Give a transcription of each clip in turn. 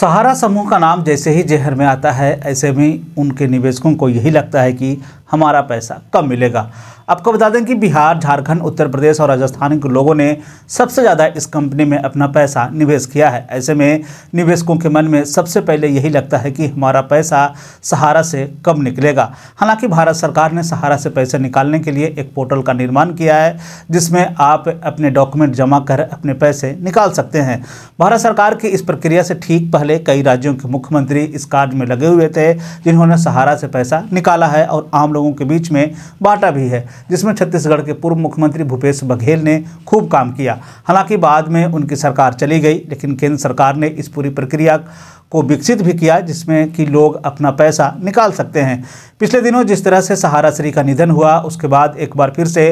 सहारा समूह का नाम जैसे ही जहर में आता है ऐसे में उनके निवेशकों को यही लगता है कि हमारा पैसा कब मिलेगा आपको बता दें कि बिहार झारखंड उत्तर प्रदेश और राजस्थान के लोगों ने सबसे ज़्यादा इस कंपनी में अपना पैसा निवेश किया है ऐसे में निवेशकों के मन में सबसे पहले यही लगता है कि हमारा पैसा सहारा से कब निकलेगा हालांकि भारत सरकार ने सहारा से पैसे निकालने के लिए एक पोर्टल का निर्माण किया है जिसमें आप अपने डॉक्यूमेंट जमा कर अपने पैसे निकाल सकते हैं भारत सरकार की इस प्रक्रिया से ठीक पहले कई राज्यों के मुख्यमंत्री इस कार्य में लगे हुए थे जिन्होंने सहारा से पैसा निकाला है और आम लोगों के बीच में बांटा भी है जिसमें छत्तीसगढ़ के पूर्व मुख्यमंत्री भूपेश बघेल ने खूब काम किया हालांकि बाद में उनकी सरकार चली गई लेकिन केंद्र सरकार ने इस पूरी प्रक्रिया को विकसित भी किया जिसमें कि लोग अपना पैसा निकाल सकते हैं पिछले दिनों जिस तरह से सहारा श्री का निधन हुआ उसके बाद एक बार फिर से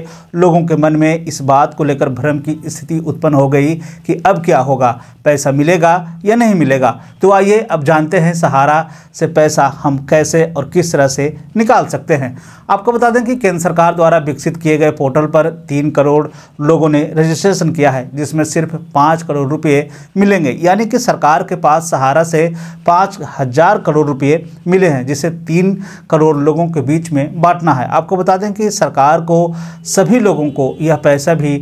लोगों के मन में इस बात को लेकर भ्रम की स्थिति उत्पन्न हो गई कि अब क्या होगा पैसा मिलेगा या नहीं मिलेगा तो आइए अब जानते हैं सहारा से पैसा हम कैसे और किस तरह से निकाल सकते हैं आपको बता दें कि केंद्र सरकार द्वारा विकसित किए गए पोर्टल पर तीन करोड़ लोगों ने रजिस्ट्रेशन किया है जिसमें सिर्फ पाँच करोड़ रुपये मिलेंगे यानी कि सरकार के पास सहारा से से पाँच हज़ार करोड़ रुपए मिले हैं जिसे तीन करोड़ लोगों के बीच में बांटना है आपको बता दें कि सरकार को सभी लोगों को यह पैसा भी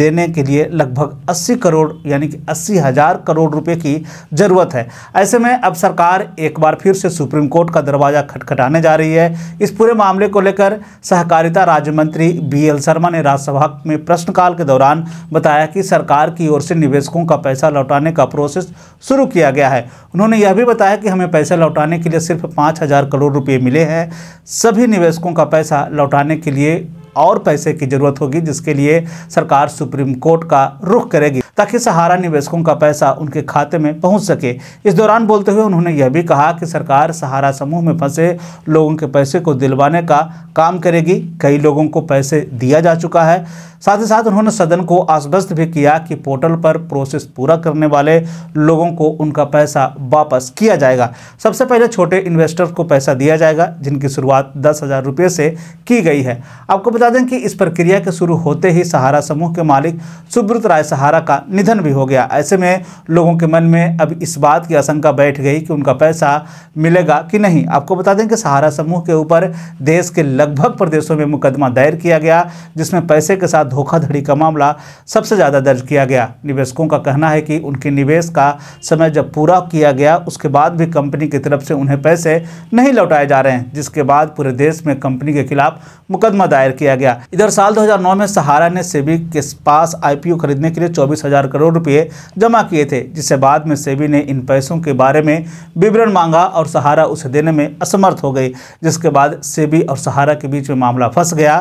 देने के लिए लगभग अस्सी करोड़ यानी कि अस्सी हज़ार करोड़ रुपए की ज़रूरत है ऐसे में अब सरकार एक बार फिर से सुप्रीम कोर्ट का दरवाज़ा खटखटाने जा रही है इस पूरे मामले को लेकर सहकारिता राज्य मंत्री बी एल शर्मा ने राज्यसभा में प्रश्नकाल के दौरान बताया कि सरकार की ओर से निवेशकों का पैसा लौटाने का प्रोसेस शुरू किया गया है उन्होंने उन्होंने यह भी बताया कि हमें पैसा लौटाने के लिए सिर्फ पाँच हज़ार करोड़ रुपए मिले हैं सभी निवेशकों का पैसा लौटाने के लिए और पैसे की ज़रूरत होगी जिसके लिए सरकार सुप्रीम कोर्ट का रुख करेगी ताकि सहारा निवेशकों का पैसा उनके खाते में पहुंच सके इस दौरान बोलते हुए उन्होंने यह भी कहा कि सरकार सहारा समूह में फंसे लोगों के पैसे को दिलवाने का काम करेगी कई लोगों को पैसे दिया जा चुका है साथ ही साथ उन्होंने सदन को आश्वस्त भी किया कि पोर्टल पर प्रोसेस पूरा करने वाले लोगों को उनका पैसा वापस किया जाएगा सबसे पहले छोटे इन्वेस्टर्स को पैसा दिया जाएगा जिनकी शुरुआत दस हज़ार रुपये से की गई है आपको बता दें कि इस प्रक्रिया के शुरू होते ही सहारा समूह के मालिक सुब्रत राय सहारा का निधन भी हो गया ऐसे में लोगों के मन में अब इस बात की आशंका बैठ गई कि उनका पैसा मिलेगा कि नहीं आपको बता दें कि सहारा समूह के ऊपर देश के लगभग प्रदेशों में मुकदमा दायर किया गया जिसमें पैसे के साथ धोखाधड़ी का मामला सबसे ज़्यादा दर्ज किया गया निवेशकों का कहना है कि उनके निवेश का समय जब पूरा किया गया उसके बाद भी कंपनी की तरफ से उन्हें पैसे नहीं लौटाए जा रहे हैं जिसके बाद पूरे देश में कंपनी के खिलाफ मुकदमा दायर किया गया इधर साल 2009 में सहारा ने सेबी के पास आईपीओ खरीदने के लिए चौबीस हजार करोड़ रुपए जमा किए थे जिससे बाद में सेबी ने इन पैसों के बारे में विवरण मांगा और सहारा उसे देने में असमर्थ हो गई जिसके बाद सेबी और सहारा के बीच में मामला फंस गया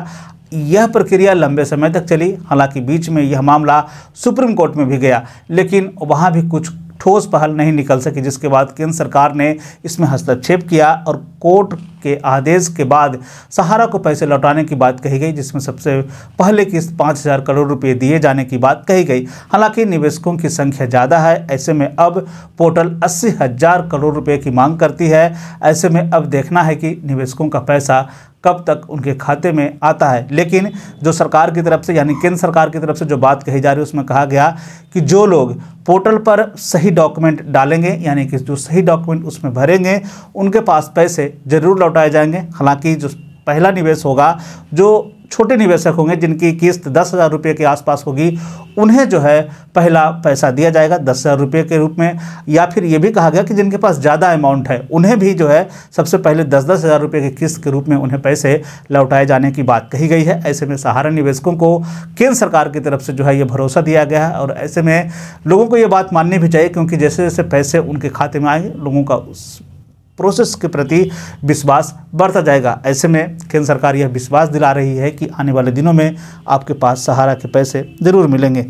यह प्रक्रिया लंबे समय तक चली हालांकि बीच में यह मामला सुप्रीम कोर्ट में भी गया लेकिन वहाँ भी कुछ ठोस पहल नहीं निकल सकी जिसके बाद केंद्र सरकार ने इसमें हस्तक्षेप किया और कोर्ट के आदेश के बाद सहारा को पैसे लौटाने की बात कही गई जिसमें सबसे पहले किस्त पाँच हज़ार करोड़ रुपये दिए जाने की बात कही गई हालांकि निवेशकों की संख्या ज़्यादा है ऐसे में अब पोर्टल अस्सी हज़ार करोड़ रुपये की मांग करती है ऐसे में अब देखना है कि निवेशकों का पैसा कब तक उनके खाते में आता है लेकिन जो सरकार की तरफ से यानी केंद्र सरकार की तरफ से जो बात कही जा रही है उसमें कहा गया कि जो लोग पोर्टल पर सही डॉक्यूमेंट डालेंगे यानी कि जो सही डॉक्यूमेंट उसमें भरेंगे उनके पास पैसे जरूर लौटाए जाएंगे हालांकि जो पहला निवेश होगा जो छोटे निवेशक होंगे जिनकी किस्त दस हज़ार रुपये के आसपास होगी उन्हें जो है पहला पैसा दिया जाएगा दस हज़ार रुपये के रूप में या फिर ये भी कहा गया कि जिनके पास ज़्यादा अमाउंट है उन्हें भी जो है सबसे पहले दस दस हज़ार रुपये की किस्त के रूप में उन्हें पैसे लौटाए जाने की बात कही गई है ऐसे में सहारा निवेशकों को केंद्र सरकार की तरफ से जो है ये भरोसा दिया गया है और ऐसे में लोगों को ये बात माननी भी चाहिए क्योंकि जैसे जैसे पैसे उनके खाते में आएंगे लोगों का उस प्रोसेस के प्रति विश्वास बढ़ता जाएगा ऐसे में केंद्र सरकार यह विश्वास दिला रही है कि आने वाले दिनों में आपके पास सहारा के पैसे ज़रूर मिलेंगे